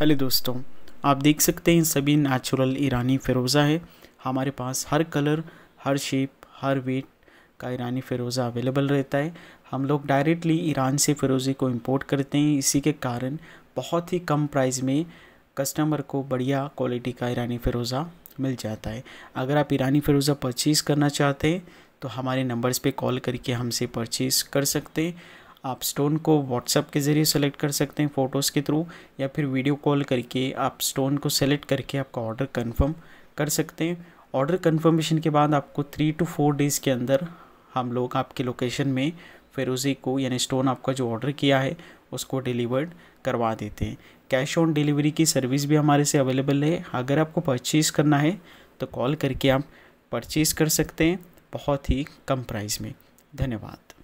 hello दोस्तों आप देख सकते हैं सभी नेचुरल ईरानी फ़िरोज़ा है हमारे पास हर कलर हर शेप हर वेट का ईरानी फ़िरोज़ा अवेलेबल रहता है हम लोग डायरेक्टली ईरान से फ़िरोज़े को इंपोर्ट करते हैं इसी के कारण बहुत ही कम प्राइस में कस्टमर को बढ़िया क्वालिटी का ईरानी फ़िरोज़ा मिल जाता है अगर आप ईरानी फ़िरोज़ा परचेज़ करना चाहते हैं तो हमारे नंबर्स पे कॉल करके हमसे परचेज़ कर सकते हैं आप स्टोन को व्हाट्सएप के ज़रिए सेलेक्ट कर सकते हैं फ़ोटोज़ के थ्रू या फिर वीडियो कॉल करके आप स्टोन को सेलेक्ट करके आपका ऑर्डर कंफर्म कर सकते हैं ऑर्डर कंफर्मेशन के बाद आपको थ्री टू फोर डेज़ के अंदर हम लोग आपके लोकेशन में फिरोज़ी को यानी स्टोन आपका जो ऑर्डर किया है उसको डिलीवर्ड करवा देते हैं कैश ऑन डिलीवरी की सर्विस भी हमारे से अवेलेबल है अगर आपको परचेज़ करना है तो कॉल करके आप परचेज़ कर सकते हैं बहुत ही कम प्राइस में धन्यवाद